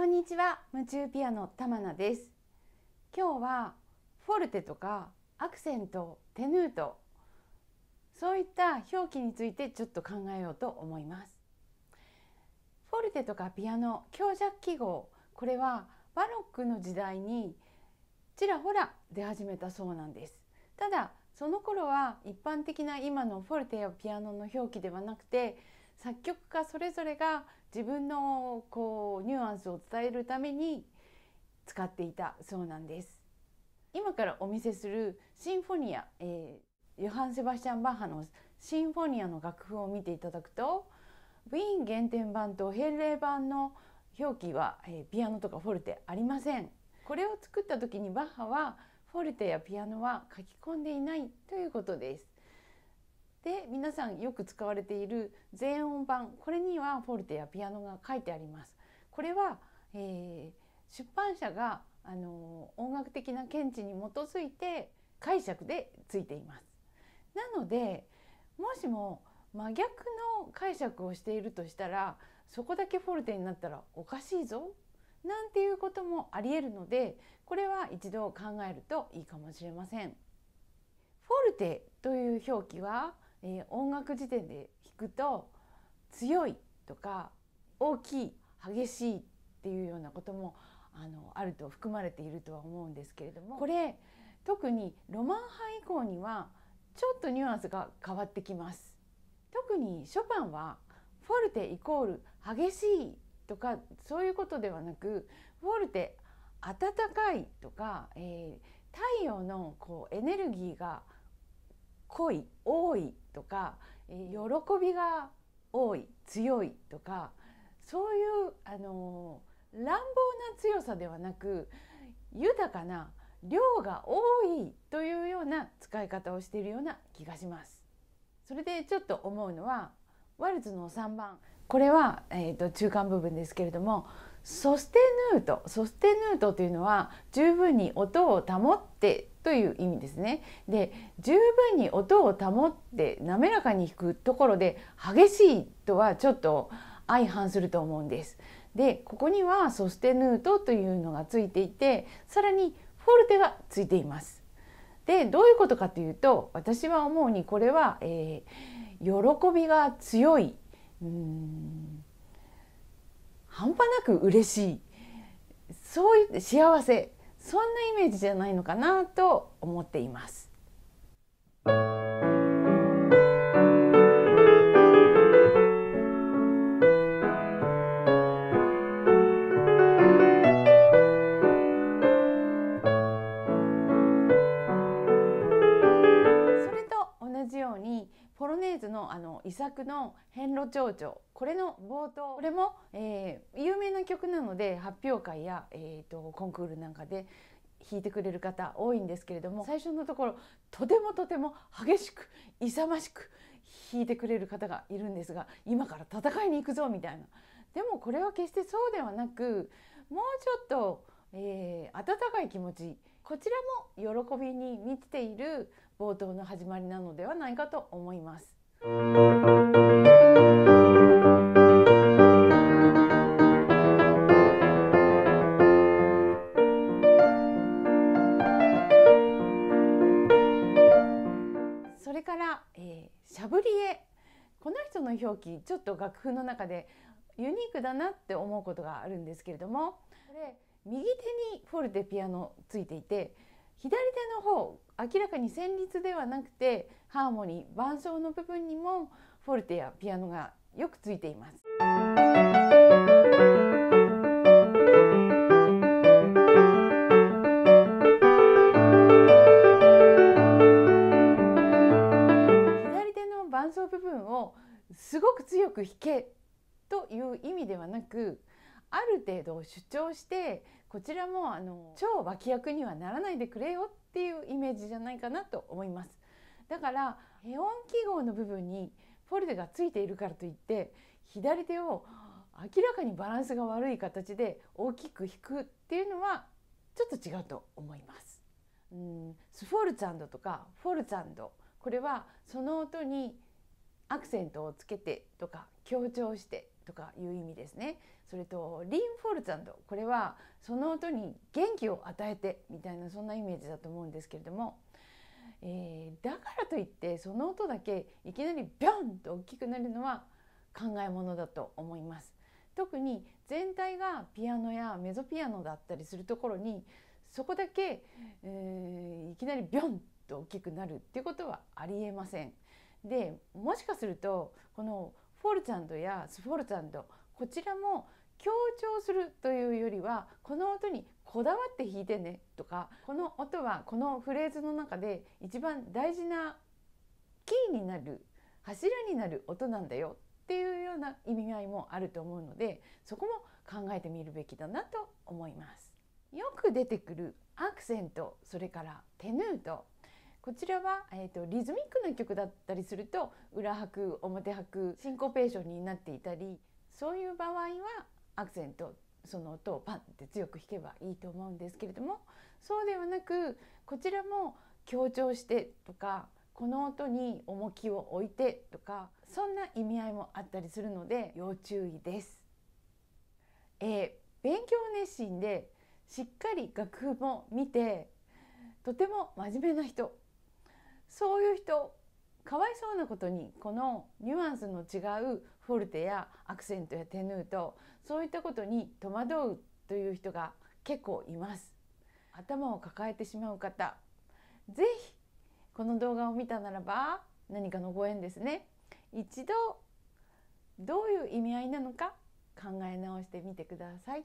こんにちは夢中ピアノ玉名です今日はフォルテとかアクセントテヌートそういった表記についてちょっと考えようと思いますフォルテとかピアノ強弱記号これはバロックの時代にちらほら出始めたそうなんですただその頃は一般的な今のフォルテやピアノの表記ではなくて作曲家それぞれが自分のこうニュアンスを伝えるために使っていたそうなんです今からお見せするシンフォニア、えー、ヨハン・セバスチャン・バッハのシンフォニアの楽譜を見ていただくとウィーン原点版とヘ礼版の表記は、えー、ピアノとかフォルテありませんこれを作った時にバッハはフォルテやピアノは書き込んでいないということですで皆さんよく使われている全音版これにはフォルテやピアノが書いてあります。これは、えー、出版社があの音楽的な見地に基づいて解釈でついています。なのでもしも真逆の解釈をしているとしたらそこだけフォルテになったらおかしいぞなんていうこともありえるのでこれは一度考えるといいかもしれません。フォルテという表記はえー、音楽辞典で弾くと強いとか大きい激しいっていうようなこともあのあると含まれているとは思うんですけれどもこれ特にロマン派以降にはちょっとニュアンスが変わってきます。特にショパンはフォルテイコール激しいとかそういうことではなくフォルテ暖かいとか、えー、太陽のこうエネルギーが濃い多いとか、えー、喜びが多い強いとかそういう、あのー、乱暴な強さではなく豊かな量が多いというような使い方をしているような気がします。それでちょっと思うのはワルツの3番これは、えーと、中間部分ですけれどもソステヌートソステヌートというのは十分に音を保ってという意味ですね。で十分に音を保って滑らかに弾くところで激しいとはちょっと相反すると思うんです。でここにはソステヌートというのがついていてさらにフォルテがついています。でどういうことかというと私は思うにこれは、えー、喜びが強いうん半端なく嬉しいそういう幸せそんなイメージじゃないのかなと思っています。ネーズのあの遺作の「遍路長これの冒頭これも、えー、有名な曲なので発表会や、えーと、とコンクールなんかで弾いてくれる方多いんですけれども最初のところとてもとても激しく勇ましく弾いてくれる方がいるんですが今から戦いに行くぞみたいな。でもこれは決してそうではなくもうちょっと、えー、温かい気持ちこちらも喜びに満ちている冒頭の始まりなのではないかと思います。それから、えー、シャブリエこの人の表記ちょっと楽譜の中でユニークだなって思うことがあるんですけれどもこれ右手にフォルテピアノついていて左手の方明らかに旋律ではなくてハーモニー伴奏の部分にもフォルテやピアノがよくついています。左手の伴奏部分をすごく強く弾けという意味ではなくある程度主張してこちらもあの超脇役にはならないでくれよっていうイメージじゃないかなと思います。だからヘオン記号の部分にフォルテがついているからといって左手を明らかにバランスが悪い形で大きく引くっていうのはちょっと違うと思います。うん、スフォルツァンドとかフォルツァンドこれはその音にアクセントをつけてとか強調してとかいう意味ですね。それとリン・フォルツァンドこれはその音に元気を与えてみたいなそんなイメージだと思うんですけれども、えー、だからといってその音だけいきなりビョンと大きくなるのは考えものだと思います。特に全体がピアノやメゾピアノだったりするところにそこだけ、えー、いきなりビョンと大きくなるってことはありえません。でもしかするとこのフォルツァンドやスフォルツァンドこちらも強調するというよりはこの音にこだわって弾いてねとかこの音はこのフレーズの中で一番大事なキーになる柱になる音なんだよっていうような意味合いもあると思うのでそこも考えてみるべきだなと思います。よく出てくるアクセントそれからテヌートこちらは、えーと、リズミックな曲だったりすると裏拍表拍シンコペーションになっていたりそういう場合はアクセントその音をパンって強く弾けばいいと思うんですけれどもそうではなくこちらも強調してとかこの音に重きを置いてとかそんな意味合いもあったりするので要注意です。えー、勉強熱心でしっかり楽譜も見てとても真面目な人そういう人かわいそうなことにこのニュアンスの違うフォルテやアクセントやテヌーとそういったことに戸惑うという人が結構います頭を抱えてしまう方是非この動画を見たならば何かのご縁ですね一度どういう意味合いなのか考え直してみてください。